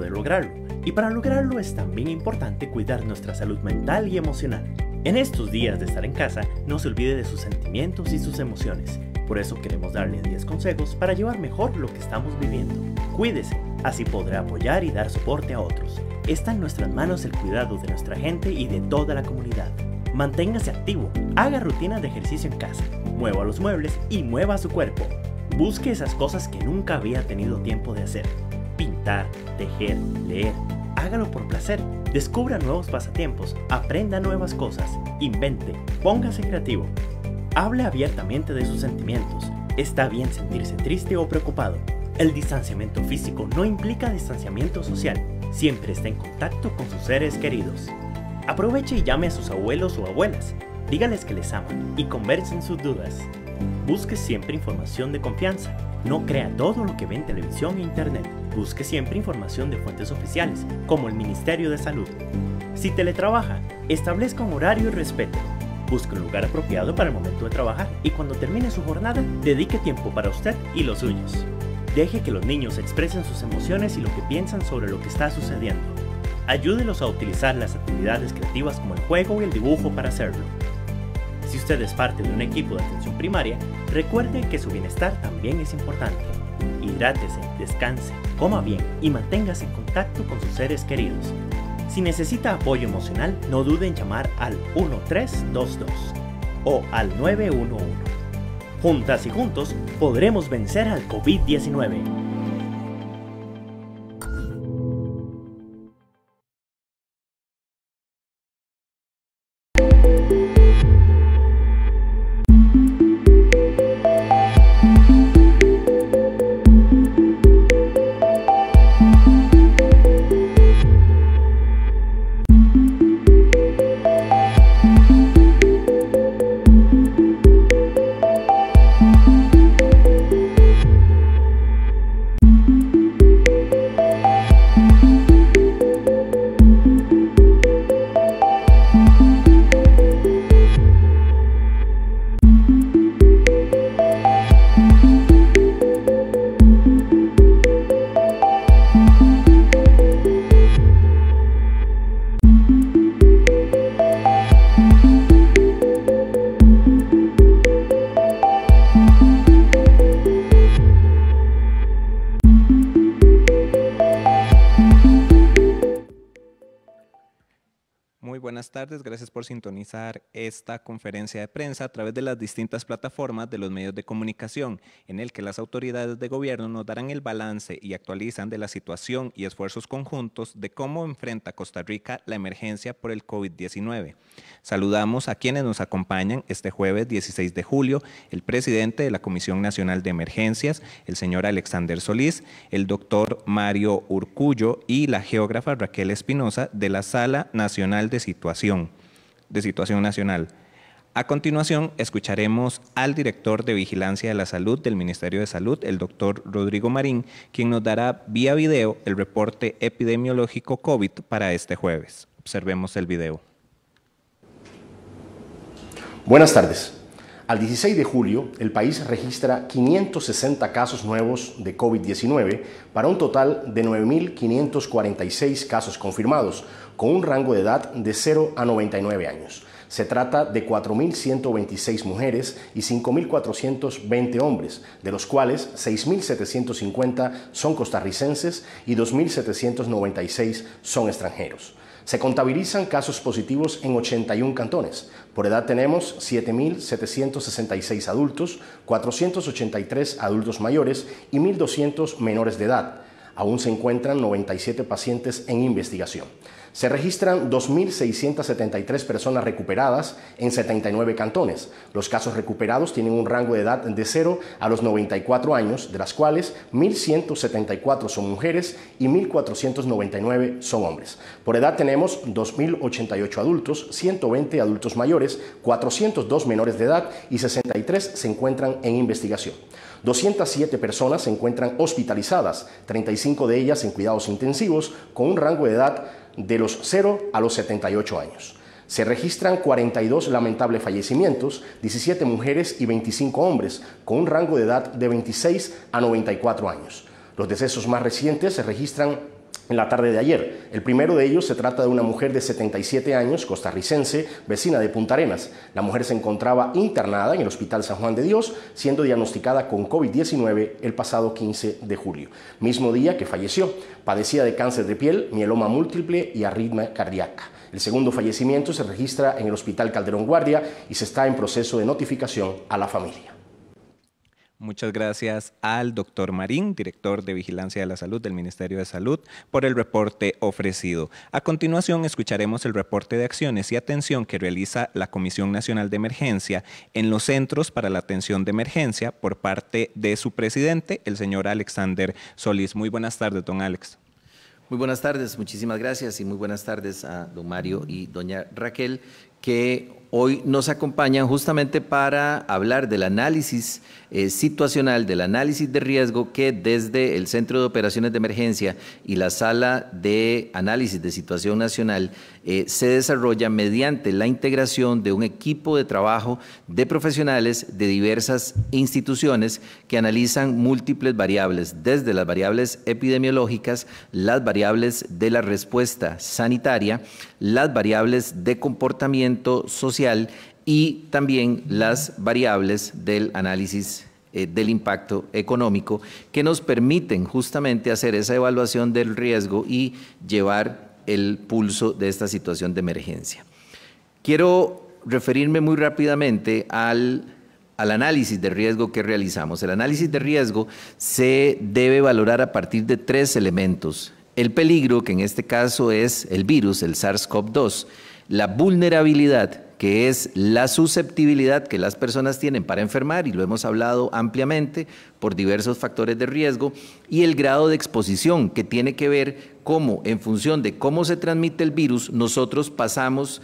de lograrlo. Y para lograrlo es también importante cuidar nuestra salud mental y emocional. En estos días de estar en casa, no se olvide de sus sentimientos y sus emociones. Por eso queremos darle 10 consejos para llevar mejor lo que estamos viviendo. Cuídese, así podrá apoyar y dar soporte a otros. Está en nuestras manos el cuidado de nuestra gente y de toda la comunidad. Manténgase activo, haga rutinas de ejercicio en casa, mueva los muebles y mueva su cuerpo. Busque esas cosas que nunca había tenido tiempo de hacer pintar, tejer, leer. Hágalo por placer. Descubra nuevos pasatiempos, aprenda nuevas cosas, invente, póngase creativo. Hable abiertamente de sus sentimientos. Está bien sentirse triste o preocupado. El distanciamiento físico no implica distanciamiento social. Siempre está en contacto con sus seres queridos. Aproveche y llame a sus abuelos o abuelas. Dígales que les aman y conversen sus dudas. Busque siempre información de confianza. No crea todo lo que ve en televisión e internet busque siempre información de fuentes oficiales, como el Ministerio de Salud. Si teletrabaja, establezca un horario y respeto. Busque un lugar apropiado para el momento de trabajar y cuando termine su jornada, dedique tiempo para usted y los suyos. Deje que los niños expresen sus emociones y lo que piensan sobre lo que está sucediendo. Ayúdelos a utilizar las actividades creativas como el juego y el dibujo para hacerlo. Si usted es parte de un equipo de atención primaria, recuerde que su bienestar también es importante hidrátese, descanse, coma bien y manténgase en contacto con sus seres queridos. Si necesita apoyo emocional, no dude en llamar al 1322 o al 911. Juntas y juntos podremos vencer al COVID-19. tardes. Gracias por sintonizar esta conferencia de prensa a través de las distintas plataformas de los medios de comunicación, en el que las autoridades de gobierno nos darán el balance y actualizan de la situación y esfuerzos conjuntos de cómo enfrenta Costa Rica la emergencia por el COVID-19. Saludamos a quienes nos acompañan este jueves 16 de julio, el presidente de la Comisión Nacional de Emergencias, el señor Alexander Solís, el doctor Mario Urcullo y la geógrafa Raquel Espinosa de la Sala Nacional de Situación de Situación Nacional. A continuación, escucharemos al director de Vigilancia de la Salud del Ministerio de Salud, el doctor Rodrigo Marín, quien nos dará vía video el reporte epidemiológico COVID para este jueves. Observemos el video. Buenas tardes. Al 16 de julio, el país registra 560 casos nuevos de COVID-19 para un total de 9.546 casos confirmados, con un rango de edad de 0 a 99 años. Se trata de 4.126 mujeres y 5.420 hombres, de los cuales 6.750 son costarricenses y 2.796 son extranjeros. Se contabilizan casos positivos en 81 cantones. Por edad tenemos 7.766 adultos, 483 adultos mayores y 1.200 menores de edad. Aún se encuentran 97 pacientes en investigación. Se registran 2.673 personas recuperadas en 79 cantones. Los casos recuperados tienen un rango de edad de 0 a los 94 años, de las cuales 1.174 son mujeres y 1.499 son hombres. Por edad tenemos 2.088 adultos, 120 adultos mayores, 402 menores de edad y 63 se encuentran en investigación. 207 personas se encuentran hospitalizadas, 35 de ellas en cuidados intensivos, con un rango de edad de los 0 a los 78 años. Se registran 42 lamentables fallecimientos, 17 mujeres y 25 hombres, con un rango de edad de 26 a 94 años. Los decesos más recientes se registran en la tarde de ayer. El primero de ellos se trata de una mujer de 77 años, costarricense, vecina de Punta Arenas. La mujer se encontraba internada en el Hospital San Juan de Dios, siendo diagnosticada con COVID-19 el pasado 15 de julio, mismo día que falleció. Padecía de cáncer de piel, mieloma múltiple y arritmia cardíaca. El segundo fallecimiento se registra en el Hospital Calderón Guardia y se está en proceso de notificación a la familia. Muchas gracias al doctor Marín, director de Vigilancia de la Salud del Ministerio de Salud, por el reporte ofrecido. A continuación, escucharemos el reporte de acciones y atención que realiza la Comisión Nacional de Emergencia en los Centros para la Atención de Emergencia por parte de su presidente, el señor Alexander Solís. Muy buenas tardes, don Alex. Muy buenas tardes, muchísimas gracias y muy buenas tardes a don Mario y doña Raquel, que Hoy nos acompañan justamente para hablar del análisis eh, situacional, del análisis de riesgo que desde el Centro de Operaciones de Emergencia y la Sala de Análisis de Situación Nacional eh, se desarrolla mediante la integración de un equipo de trabajo de profesionales de diversas instituciones que analizan múltiples variables, desde las variables epidemiológicas, las variables de la respuesta sanitaria, las variables de comportamiento social, y también las variables del análisis eh, del impacto económico que nos permiten justamente hacer esa evaluación del riesgo y llevar el pulso de esta situación de emergencia. Quiero referirme muy rápidamente al al análisis de riesgo que realizamos. El análisis de riesgo se debe valorar a partir de tres elementos. El peligro, que en este caso es el virus, el SARS-CoV-2, la vulnerabilidad, que es la susceptibilidad que las personas tienen para enfermar, y lo hemos hablado ampliamente por diversos factores de riesgo, y el grado de exposición, que tiene que ver cómo, en función de cómo se transmite el virus, nosotros pasamos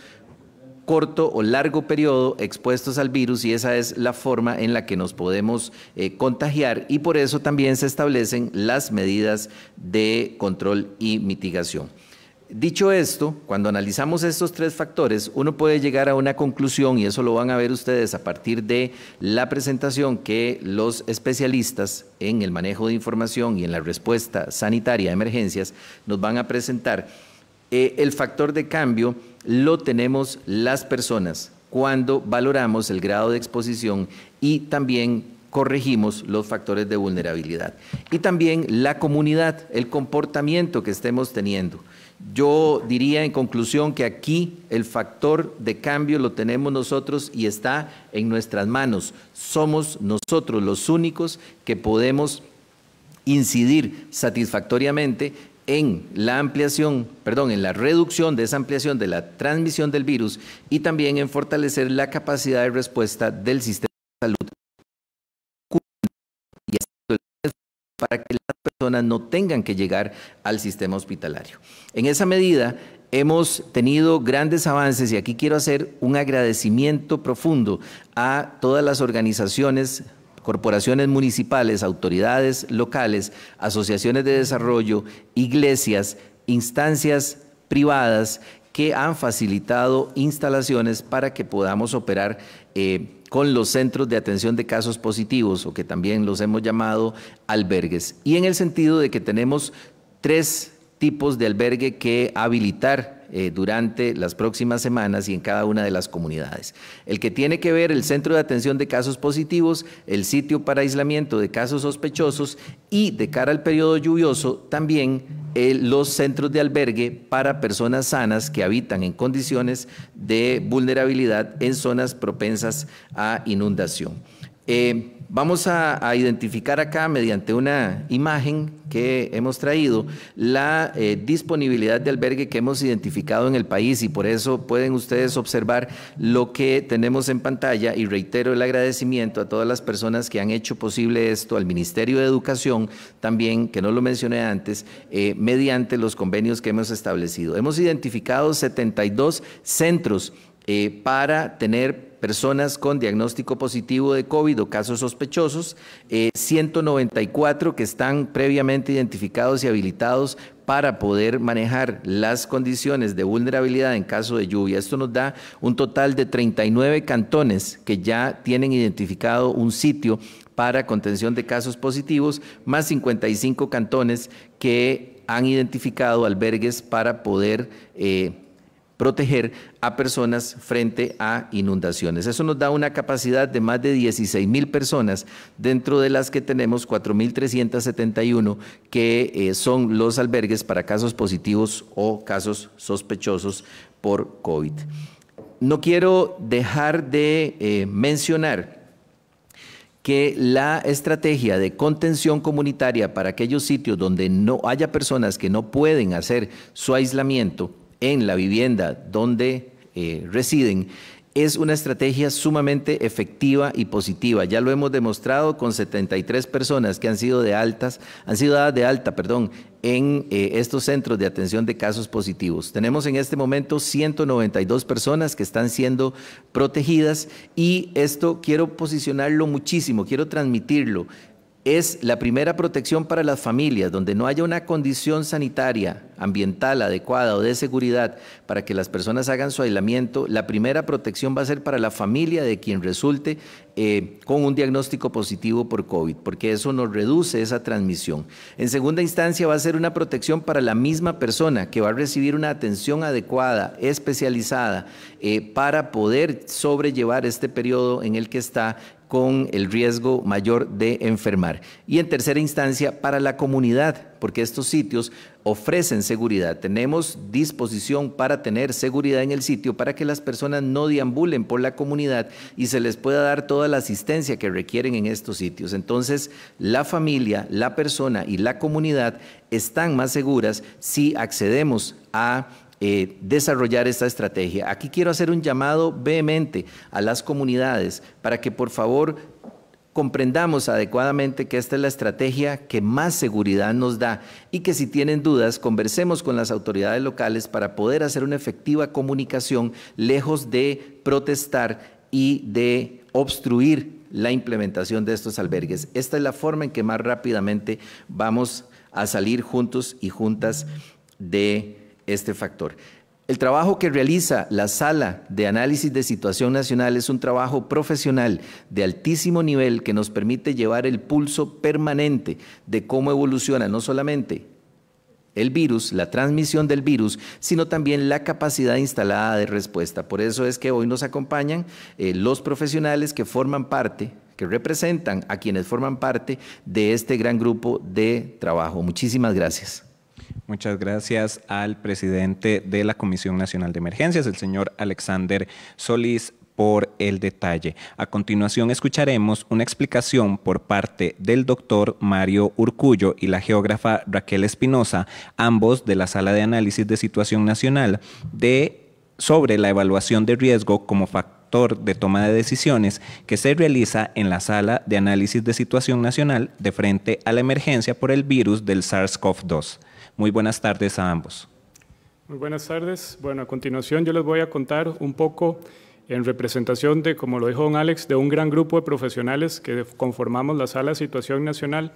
corto o largo periodo expuestos al virus y esa es la forma en la que nos podemos eh, contagiar y por eso también se establecen las medidas de control y mitigación. Dicho esto, cuando analizamos estos tres factores, uno puede llegar a una conclusión, y eso lo van a ver ustedes a partir de la presentación que los especialistas en el manejo de información y en la respuesta sanitaria a emergencias nos van a presentar. Eh, el factor de cambio lo tenemos las personas cuando valoramos el grado de exposición y también corregimos los factores de vulnerabilidad. Y también la comunidad, el comportamiento que estemos teniendo. Yo diría en conclusión que aquí el factor de cambio lo tenemos nosotros y está en nuestras manos. Somos nosotros los únicos que podemos incidir satisfactoriamente en la ampliación, perdón, en la reducción de esa ampliación de la transmisión del virus y también en fortalecer la capacidad de respuesta del sistema para que las personas no tengan que llegar al sistema hospitalario. En esa medida, hemos tenido grandes avances y aquí quiero hacer un agradecimiento profundo a todas las organizaciones corporaciones municipales, autoridades locales, asociaciones de desarrollo, iglesias, instancias privadas que han facilitado instalaciones para que podamos operar eh, con los centros de atención de casos positivos, o que también los hemos llamado albergues, y en el sentido de que tenemos tres tipos de albergue que habilitar eh, durante las próximas semanas y en cada una de las comunidades. El que tiene que ver el centro de atención de casos positivos, el sitio para aislamiento de casos sospechosos y de cara al periodo lluvioso también eh, los centros de albergue para personas sanas que habitan en condiciones de vulnerabilidad en zonas propensas a inundación. Eh, Vamos a, identificar acá mediante una imagen que hemos traído la eh, disponibilidad de albergue que hemos identificado en el país y por eso pueden ustedes observar lo que tenemos en pantalla y reitero el agradecimiento a todas las personas que han hecho posible esto, al Ministerio de Educación también, que no lo mencioné antes, eh, mediante los convenios que hemos establecido. Hemos identificado 72 centros eh, para tener personas con diagnóstico positivo de COVID o casos sospechosos, 194 eh, que están previamente identificados y habilitados para poder manejar las condiciones de vulnerabilidad en caso de lluvia. Esto nos da un total de 39 cantones que ya tienen identificado un sitio para contención de casos positivos, más 55 cantones que han identificado albergues para poder eh, proteger a personas frente a inundaciones. Eso nos da una capacidad de más de 16 mil personas, dentro de las que tenemos 4.371 que eh, son los albergues para casos positivos o casos sospechosos por COVID. No quiero dejar de eh, mencionar que la estrategia de contención comunitaria para aquellos sitios donde no haya personas que no pueden hacer su aislamiento en la vivienda donde eh, residen es una estrategia sumamente efectiva y positiva. Ya lo hemos demostrado con 73 personas que han sido de altas, han sido dadas de alta, perdón, en eh, estos centros de atención de casos positivos. Tenemos en este momento 192 personas que están siendo protegidas y esto quiero posicionarlo muchísimo, quiero transmitirlo es la primera protección para las familias, donde no haya una condición sanitaria, ambiental adecuada o de seguridad para que las personas hagan su aislamiento, la primera protección va a ser para la familia de quien resulte eh, con un diagnóstico positivo por COVID, porque eso nos reduce esa transmisión. En segunda instancia va a ser una protección para la misma persona que va a recibir una atención adecuada, especializada, eh, para poder sobrellevar este periodo en el que está con el riesgo mayor de enfermar. Y en tercera instancia, para la comunidad, porque estos sitios ofrecen seguridad. Tenemos disposición para tener seguridad en el sitio para que las personas no deambulen por la comunidad y se les pueda dar toda la asistencia que requieren en estos sitios. Entonces, la familia, la persona y la comunidad están más seguras si accedemos a eh, desarrollar esta estrategia. Aquí quiero hacer un llamado vehemente a las comunidades para que por favor comprendamos adecuadamente que esta es la estrategia que más seguridad nos da y que si tienen dudas conversemos con las autoridades locales para poder hacer una efectiva comunicación lejos de protestar y de obstruir la implementación de estos albergues. Esta es la forma en que más rápidamente vamos a salir juntos y juntas de este factor. El trabajo que realiza la Sala de Análisis de Situación Nacional es un trabajo profesional de altísimo nivel que nos permite llevar el pulso permanente de cómo evoluciona no solamente el virus, la transmisión del virus, sino también la capacidad instalada de respuesta. Por eso es que hoy nos acompañan eh, los profesionales que forman parte que representan a quienes forman parte de este gran grupo de trabajo. Muchísimas gracias. Muchas gracias al presidente de la Comisión Nacional de Emergencias, el señor Alexander Solís por el detalle. A continuación escucharemos una explicación por parte del doctor Mario Urcullo y la geógrafa Raquel Espinosa, ambos de la Sala de Análisis de Situación Nacional, de, sobre la evaluación de riesgo como factor de toma de decisiones que se realiza en la Sala de Análisis de Situación Nacional de frente a la emergencia por el virus del SARS-CoV-2. Muy buenas tardes a ambos. Muy buenas tardes. Bueno, a continuación yo les voy a contar un poco en representación de, como lo dijo don Alex, de un gran grupo de profesionales que conformamos la Sala Situación Nacional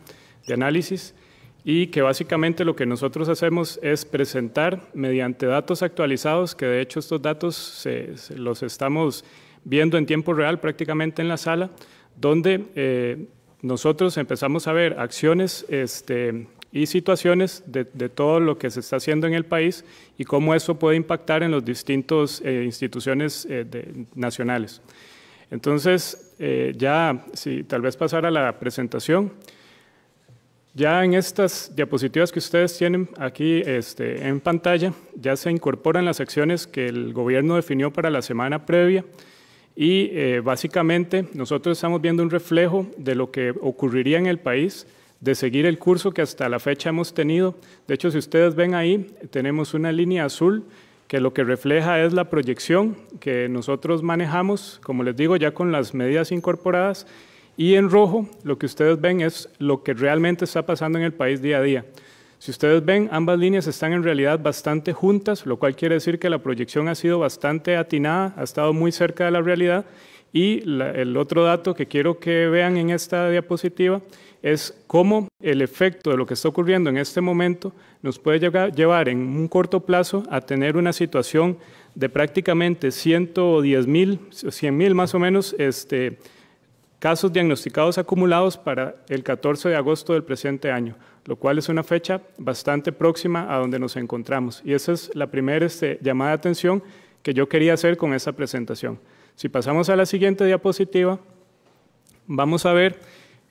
de Análisis y que básicamente lo que nosotros hacemos es presentar mediante datos actualizados, que de hecho estos datos los estamos viendo en tiempo real prácticamente en la sala, donde eh, nosotros empezamos a ver acciones este, y situaciones de, todo lo que se está haciendo en el país y cómo eso puede impactar en las distintas eh, instituciones eh, nacionales. Entonces, eh, ya, si tal vez pasar a la presentación, ya en estas diapositivas que ustedes tienen aquí este, en pantalla, ya se incorporan las acciones que el gobierno definió para la semana previa y básicamente nosotros estamos viendo un reflejo de lo que ocurriría en el país de seguir el curso que hasta la fecha hemos tenido. De hecho, si ustedes ven ahí, tenemos una línea azul que lo que refleja es la proyección que nosotros manejamos, como les digo, ya con las medidas incorporadas, y en rojo lo que ustedes ven es lo que realmente está pasando en el país día a día. Si ustedes ven, ambas líneas están en realidad bastante juntas, lo cual quiere decir que la proyección ha sido bastante atinada, ha estado muy cerca de la realidad, y el otro dato que quiero que vean en esta diapositiva es cómo el efecto de lo que está ocurriendo en este momento nos puede llevar en un corto plazo a tener una situación de prácticamente 110 mil, 100 mil más o menos, este, casos diagnosticados acumulados para el 14 de agosto del presente año, lo cual es una fecha bastante próxima a donde nos encontramos. Y esa es la primera este, llamada de atención que yo quería hacer con esta presentación. Si pasamos a la siguiente diapositiva, vamos a ver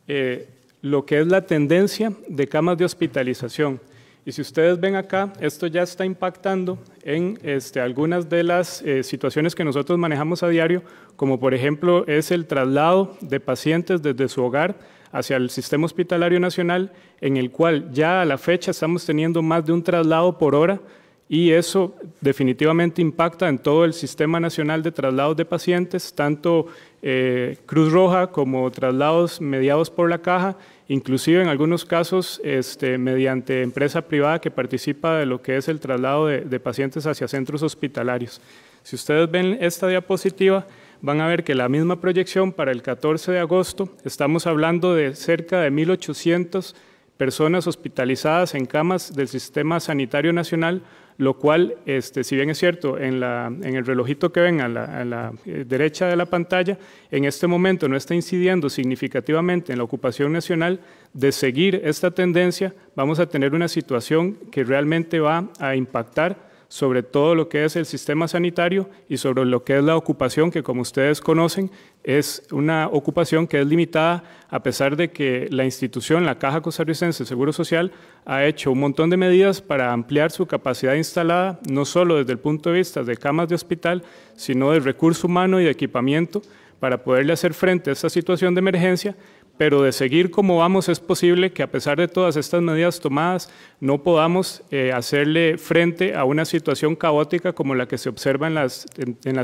eh, lo que es la tendencia de camas de hospitalización. Y si ustedes ven acá, esto ya está impactando en este, algunas de las eh, situaciones que nosotros manejamos a diario, como por ejemplo es el traslado de pacientes desde su hogar hacia el sistema hospitalario nacional, en el cual ya a la fecha estamos teniendo más de un traslado por hora y eso definitivamente impacta en todo el sistema nacional de traslados de pacientes, tanto eh, Cruz Roja como traslados mediados por la caja inclusive en algunos casos este, mediante empresa privada que participa de lo que es el traslado de, de pacientes hacia centros hospitalarios. Si ustedes ven esta diapositiva, van a ver que la misma proyección para el 14 de agosto, estamos hablando de cerca de 1.800 personas hospitalizadas en camas del Sistema Sanitario Nacional lo cual, este, si bien es cierto, en, la, en el relojito que ven a la, a la, eh, derecha de la pantalla, en este momento no está incidiendo significativamente en la ocupación nacional, de seguir esta tendencia vamos a tener una situación que realmente va a impactar sobre todo lo que es el sistema sanitario y sobre lo que es la ocupación, que como ustedes conocen, es una ocupación que es limitada a pesar de que la institución, la Caja Costarricense de Seguro Social, ha hecho un montón de medidas para ampliar su capacidad instalada, no solo desde el punto de vista de camas de hospital, sino del recurso humano y de equipamiento para poderle hacer frente a esta situación de emergencia pero de seguir como vamos es posible que a pesar de todas estas medidas tomadas no podamos eh, hacerle frente a una situación caótica como la que se observa en las,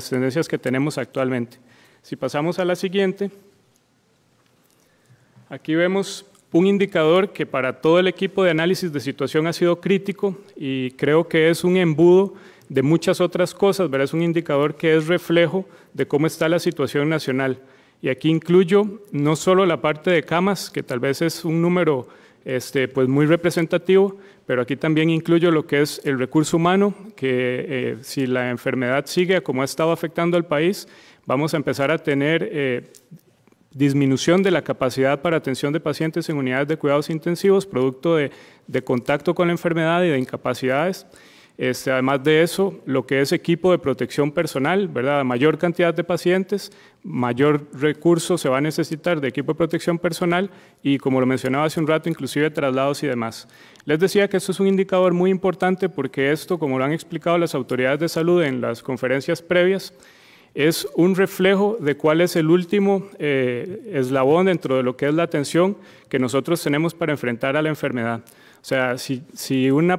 tendencias que tenemos actualmente. Si pasamos a la siguiente, aquí vemos un indicador que para todo el equipo de análisis de situación ha sido crítico y creo que es un embudo de muchas otras cosas, ¿verdad? es un indicador que es reflejo de cómo está la situación nacional. Y aquí incluyo no solo la parte de camas, que tal vez es un número este, pues muy representativo, pero aquí también incluyo lo que es el recurso humano, que eh, si la enfermedad sigue como ha estado afectando al país, vamos a empezar a tener eh, disminución de la capacidad para atención de pacientes en unidades de cuidados intensivos, producto de contacto con la enfermedad y de incapacidades. Este, además de eso, lo que es equipo de protección personal, ¿verdad? mayor cantidad de pacientes, mayor recurso se va a necesitar de equipo de protección personal y, como lo mencionaba hace un rato, inclusive traslados y demás. Les decía que esto es un indicador muy importante porque esto, como lo han explicado las autoridades de salud en las conferencias previas, es un reflejo de cuál es el último eh, eslabón dentro de lo que es la atención que nosotros tenemos para enfrentar a la enfermedad. O sea, si, si, un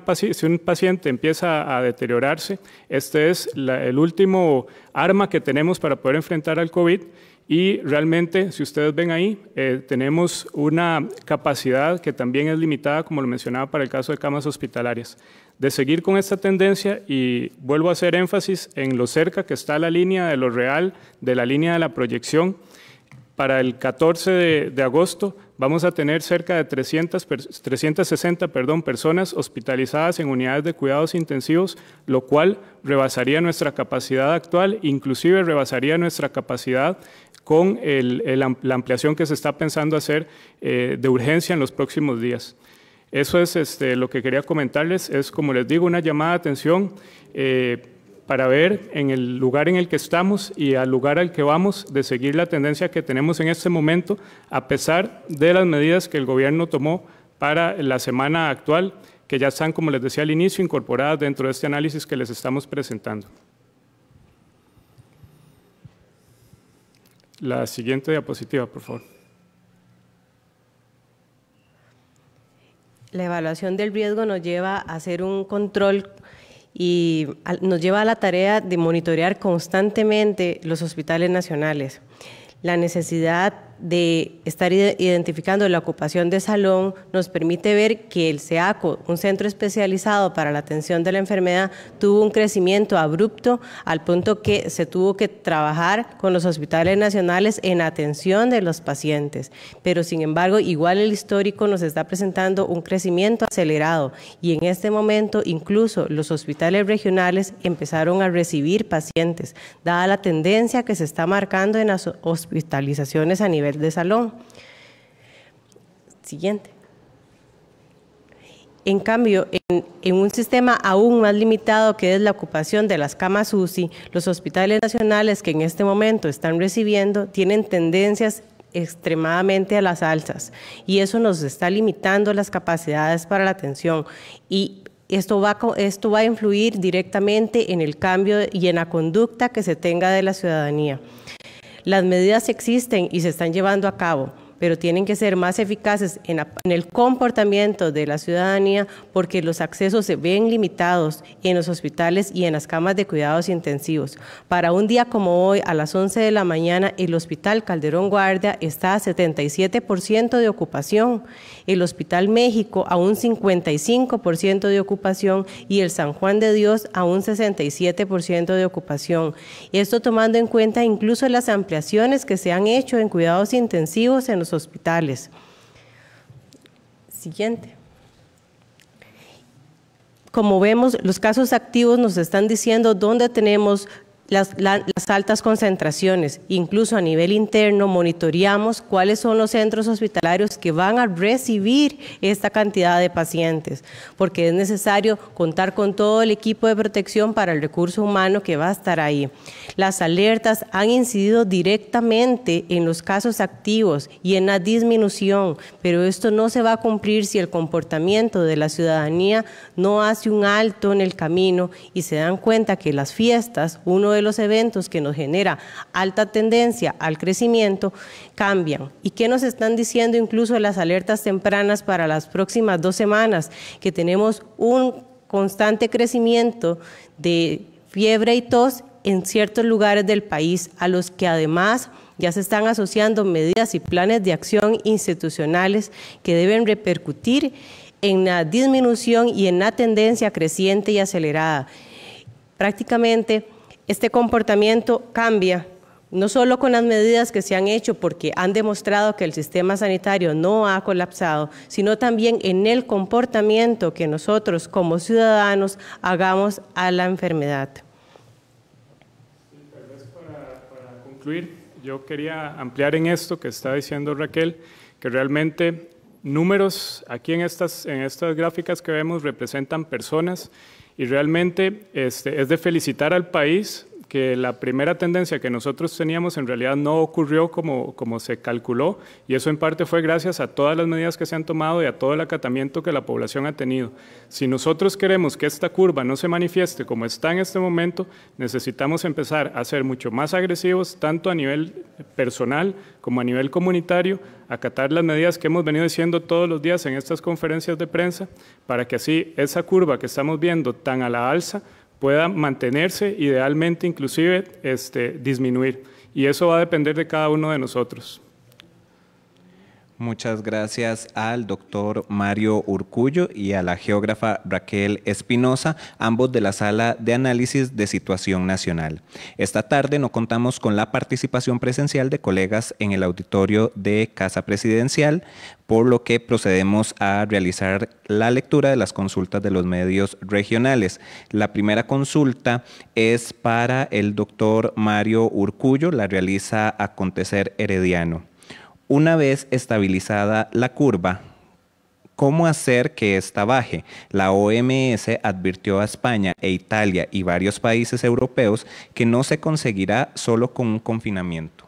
paciente empieza a deteriorarse, este es el último arma que tenemos para poder enfrentar al COVID. Y realmente, si ustedes ven ahí, eh, tenemos una capacidad que también es limitada, como lo mencionaba para el caso de camas hospitalarias. De seguir con esta tendencia, y vuelvo a hacer énfasis en lo cerca que está la línea de lo real, de la línea de la proyección, para el 14 de, agosto vamos a tener cerca de 300, 360 perdón, personas hospitalizadas en unidades de cuidados intensivos, lo cual rebasaría nuestra capacidad actual, inclusive rebasaría nuestra capacidad con la ampliación que se está pensando hacer eh, de urgencia en los próximos días. Eso es este, lo que quería comentarles, es como les digo, una llamada de atención. Eh, para ver en el lugar en el que estamos y al lugar al que vamos de seguir la tendencia que tenemos en este momento, a pesar de las medidas que el gobierno tomó para la semana actual, que ya están, como les decía al inicio, incorporadas dentro de este análisis que les estamos presentando. La siguiente diapositiva, por favor. La evaluación del riesgo nos lleva a hacer un control y nos lleva a la tarea de monitorear constantemente los hospitales nacionales. La necesidad de estar identificando la ocupación de salón nos permite ver que el SEACO, un centro especializado para la atención de la enfermedad, tuvo un crecimiento abrupto al punto que se tuvo que trabajar con los hospitales nacionales en atención de los pacientes. Pero sin embargo, igual el histórico nos está presentando un crecimiento acelerado y en este momento incluso los hospitales regionales empezaron a recibir pacientes, dada la tendencia que se está marcando en las hospitalizaciones a nivel de salón. Siguiente. En cambio, en, un sistema aún más limitado que es la ocupación de las camas UCI, los hospitales nacionales que en este momento están recibiendo tienen tendencias extremadamente a las alzas y eso nos está limitando las capacidades para la atención y esto va, esto va a influir directamente en el cambio y en la conducta que se tenga de la ciudadanía. Las medidas existen y se están llevando a cabo pero tienen que ser más eficaces en, el comportamiento de la ciudadanía porque los accesos se ven limitados en los hospitales y en las camas de cuidados intensivos. Para un día como hoy, a las 11 de la mañana, el Hospital Calderón Guardia está a 77% de ocupación, el Hospital México a un 55% de ocupación y el San Juan de Dios a un 67% de ocupación. Esto tomando en cuenta incluso las ampliaciones que se han hecho en cuidados intensivos en los hospitales. Siguiente. Como vemos, los casos activos nos están diciendo dónde tenemos las, altas concentraciones. Incluso a nivel interno monitoreamos cuáles son los centros hospitalarios que van a recibir esta cantidad de pacientes, porque es necesario contar con todo el equipo de protección para el recurso humano que va a estar ahí. Las alertas han incidido directamente en los casos activos y en la disminución, pero esto no se va a cumplir si el comportamiento de la ciudadanía no hace un alto en el camino y se dan cuenta que las fiestas, uno de los eventos que nos genera alta tendencia al crecimiento cambian. ¿Y qué nos están diciendo incluso las alertas tempranas para las próximas dos semanas? Que tenemos un constante crecimiento de fiebre y tos en ciertos lugares del país, a los que además ya se están asociando medidas y planes de acción institucionales que deben repercutir en la disminución y en la tendencia creciente y acelerada. Prácticamente este comportamiento cambia, no solo con las medidas que se han hecho porque han demostrado que el sistema sanitario no ha colapsado, sino también en el comportamiento que nosotros como ciudadanos hagamos a la enfermedad. para, para concluir, yo quería ampliar en esto que está diciendo Raquel, que realmente números aquí en estas, en estas gráficas que vemos representan personas y realmente este, es de felicitar al país que la primera tendencia que nosotros teníamos en realidad no ocurrió como, como se calculó y eso en parte fue gracias a todas las medidas que se han tomado y a todo el acatamiento que la población ha tenido. Si nosotros queremos que esta curva no se manifieste como está en este momento, necesitamos empezar a ser mucho más agresivos, tanto a nivel personal como a nivel comunitario, acatar las medidas que hemos venido diciendo todos los días en estas conferencias de prensa, para que así esa curva que estamos viendo tan a la alza, pueda mantenerse, idealmente inclusive este, disminuir. Y eso va a depender de cada uno de nosotros. Muchas gracias al doctor Mario Urcullo y a la geógrafa Raquel Espinosa, ambos de la Sala de Análisis de Situación Nacional. Esta tarde no contamos con la participación presencial de colegas en el auditorio de Casa Presidencial, por lo que procedemos a realizar la lectura de las consultas de los medios regionales. La primera consulta es para el doctor Mario Urcullo, la realiza Acontecer Herediano. Una vez estabilizada la curva, ¿Cómo hacer que esta baje? La OMS advirtió a España e Italia y varios países europeos que no se conseguirá solo con un confinamiento.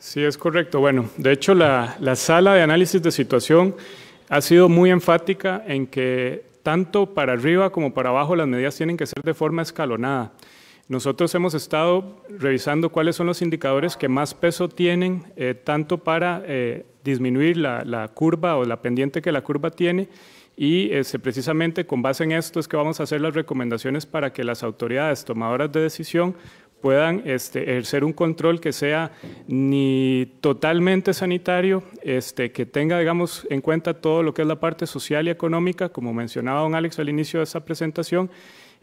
Sí, es correcto. Bueno, de hecho la, la sala de análisis de situación ha sido muy enfática en que tanto para arriba como para abajo las medidas tienen que ser de forma escalonada. Nosotros hemos estado revisando cuáles son los indicadores que más peso tienen, eh, tanto para eh, disminuir la, curva o la pendiente que la curva tiene, y eh, precisamente con base en esto es que vamos a hacer las recomendaciones para que las autoridades tomadoras de decisión puedan este, ejercer un control que sea ni totalmente sanitario, este, que tenga, digamos, en cuenta todo lo que es la parte social y económica, como mencionaba don Alex al inicio de esta presentación,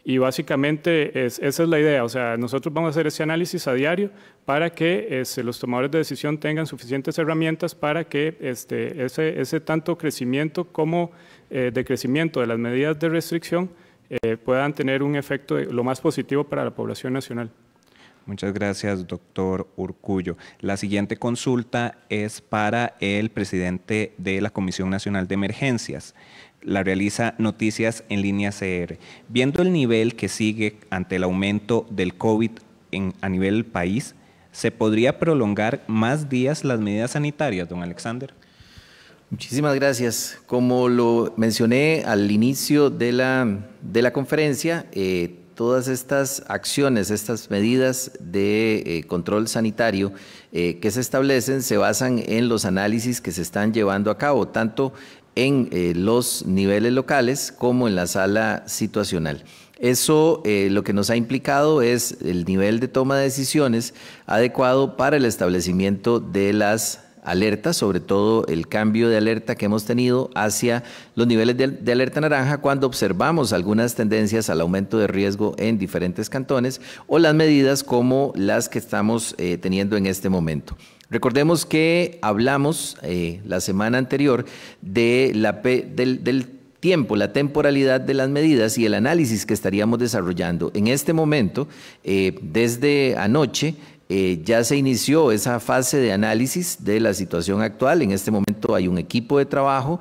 y básicamente esa es la idea, o sea, nosotros vamos a hacer ese análisis a diario para que este, los tomadores de decisión tengan suficientes herramientas para que este, ese, tanto crecimiento como eh, decrecimiento de las medidas de restricción eh, puedan tener un efecto lo más positivo para la población nacional. Muchas gracias, doctor Urcullo. La siguiente consulta es para el presidente de la Comisión Nacional de Emergencias la realiza Noticias en Línea CR. Viendo el nivel que sigue ante el aumento del COVID en, a nivel país, ¿se podría prolongar más días las medidas sanitarias, don Alexander? Muchísimas gracias. Como lo mencioné al inicio de la, de la conferencia, eh, todas estas acciones, estas medidas de eh, control sanitario eh, que se establecen se basan en los análisis que se están llevando a cabo, tanto en eh, los niveles locales como en la sala situacional. Eso eh, lo que nos ha implicado es el nivel de toma de decisiones adecuado para el establecimiento de las alertas, sobre todo el cambio de alerta que hemos tenido hacia los niveles de, alerta naranja cuando observamos algunas tendencias al aumento de riesgo en diferentes cantones o las medidas como las que estamos eh, teniendo en este momento. Recordemos que hablamos eh, la semana anterior de la, del, tiempo, la temporalidad de las medidas y el análisis que estaríamos desarrollando. En este momento, eh, desde anoche, eh, ya se inició esa fase de análisis de la situación actual. En este momento hay un equipo de trabajo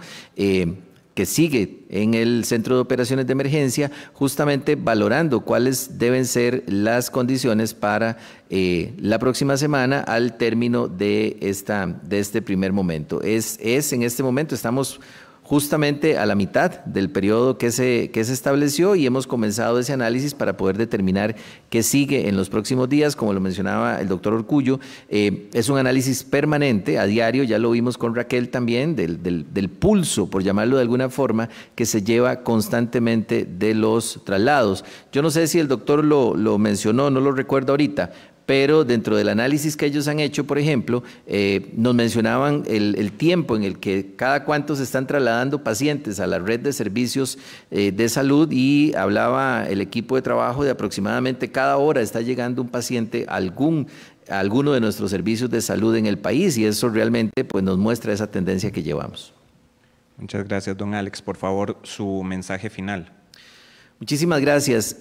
que sigue en el Centro de Operaciones de Emergencia, justamente valorando cuáles deben ser las condiciones para eh, la próxima semana al término de, esta, de este primer momento. Es, es en este momento, estamos justamente a la mitad del periodo que se, que se estableció y hemos comenzado ese análisis para poder determinar qué sigue en los próximos días, como lo mencionaba el doctor Orcullo. Eh, es un análisis permanente, a diario, ya lo vimos con Raquel también, del, del, del pulso, por llamarlo de alguna forma, que se lleva constantemente de los traslados. Yo no sé si el doctor lo, lo mencionó, no lo recuerdo ahorita, pero dentro del análisis que ellos han hecho, por ejemplo, eh, nos mencionaban el, tiempo en el que cada cuánto se están trasladando pacientes a la red de servicios eh, de salud y hablaba el equipo de trabajo de aproximadamente cada hora está llegando un paciente a algún alguno de nuestros servicios de salud en el país y eso realmente pues, nos muestra esa tendencia que llevamos. Muchas gracias, don Alex. Por favor, su mensaje final. Muchísimas gracias.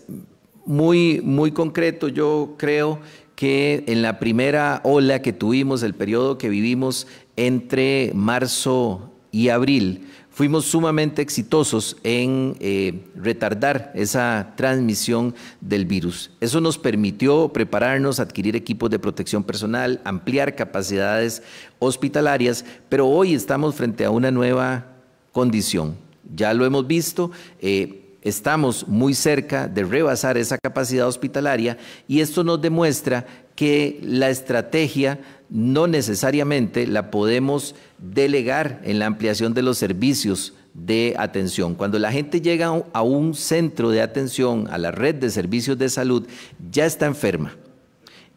Muy, muy concreto, yo creo que en la primera ola que tuvimos, el periodo que vivimos entre marzo y abril, fuimos sumamente exitosos en eh, retardar esa transmisión del virus. Eso nos permitió prepararnos, adquirir equipos de protección personal, ampliar capacidades hospitalarias, pero hoy estamos frente a una nueva condición. Ya lo hemos visto. Eh, Estamos muy cerca de rebasar esa capacidad hospitalaria y esto nos demuestra que la estrategia no necesariamente la podemos delegar en la ampliación de los servicios de atención. Cuando la gente llega a un centro de atención, a la red de servicios de salud, ya está enferma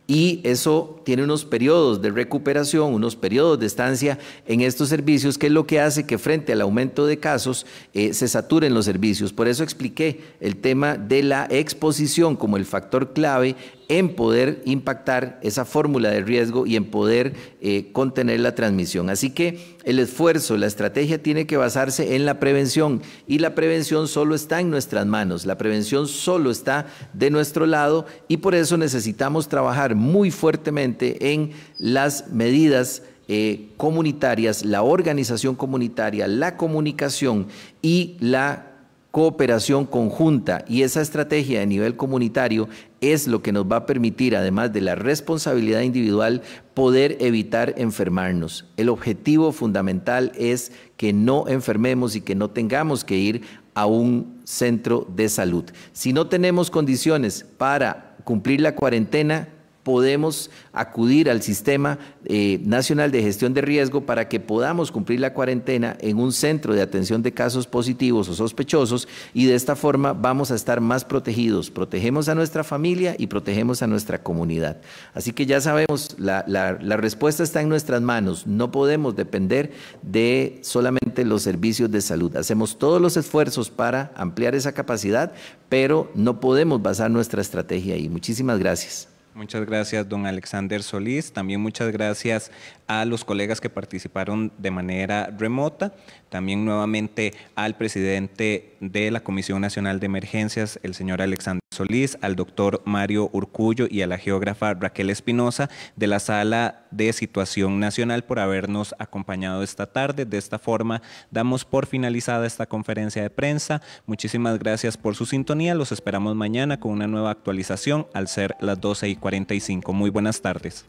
y eso tiene unos periodos de recuperación, unos periodos de estancia en estos servicios, que es lo que hace que frente al aumento de casos eh, se saturen los servicios. Por eso expliqué el tema de la exposición como el factor clave en poder impactar esa fórmula de riesgo y en poder eh, contener la transmisión. Así que el esfuerzo, la estrategia tiene que basarse en la prevención y la prevención solo está en nuestras manos, la prevención solo está de nuestro lado y por eso necesitamos trabajar muy fuertemente en las medidas eh, comunitarias, la organización comunitaria, la comunicación y la cooperación conjunta y esa estrategia de nivel comunitario es lo que nos va a permitir, además de la responsabilidad individual, poder evitar enfermarnos. El objetivo fundamental es que no enfermemos y que no tengamos que ir a un centro de salud. Si no tenemos condiciones para cumplir la cuarentena, podemos acudir al Sistema eh, Nacional de Gestión de Riesgo para que podamos cumplir la cuarentena en un centro de atención de casos positivos o sospechosos y de esta forma vamos a estar más protegidos. Protegemos a nuestra familia y protegemos a nuestra comunidad. Así que ya sabemos, la, la respuesta está en nuestras manos. No podemos depender de solamente los servicios de salud. Hacemos todos los esfuerzos para ampliar esa capacidad, pero no podemos basar nuestra estrategia ahí. Muchísimas gracias. Muchas gracias, don Alexander Solís. También muchas gracias a los colegas que participaron de manera remota. También nuevamente al presidente de la Comisión Nacional de Emergencias, el señor Alexander. Solís, al doctor Mario Urcullo y a la geógrafa Raquel Espinosa de la Sala de Situación Nacional por habernos acompañado esta tarde. De esta forma damos por finalizada esta conferencia de prensa. Muchísimas gracias por su sintonía. Los esperamos mañana con una nueva actualización al ser las 12 y 45. Muy buenas tardes.